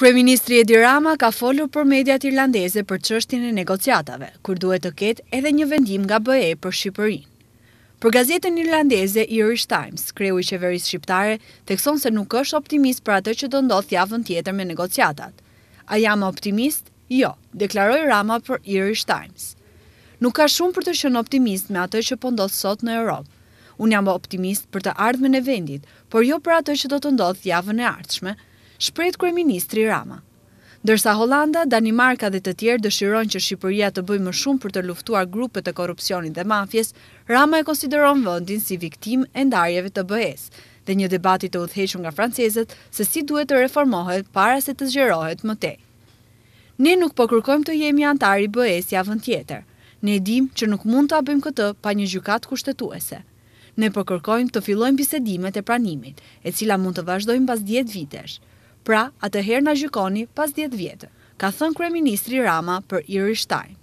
Kryeministri Edi Rama ka folur për mediat irlandeze për çështjen e negociatave, kur duhet të ketë edhe një vendim nga BE për Shqipërinë. Për gazetën irlandeze Irish Times, kreu i qeverisë shqiptare thekson se nuk është optimist për atë që do ndodhë javën tjetër me negociatat. A jam optimist? Jo, deklaroi Rama për Irish Times. Nuk ka shumë për të qenë optimist me atë që po ndodh sot në Europë. Unë jam optimist për të ardhme e vendit, por jo për atë që do të ndodhë javën e ardhshme, shpret Ministri Rama. Dërsa Holanda, Danimarka dhe të tjerë dëshiron që Shqipëria të bëjë më shumë për të luftuar grupet e korupcionit dhe mafjes, Rama e konsideron vëndin si viktim e ndarjeve të bëhes, dhe një debati të udheqën nga francezët se si duhet të reformohet para se të zgjerohet më tej. Ne nuk po kërkojmë të jemi antari bëhes javën tjetër. Ne dim që nuk mund të abim këtë pa një gjukat kushtetuese. Ne po kërkojmë të fillojmë bisedimet e pranimit, e cila mund të vazhdojmë pas 10 vitesh, pra atëherë në gjikoni pas 10 vjetë, ka thënë kreministri Rama për Iri Shtajn.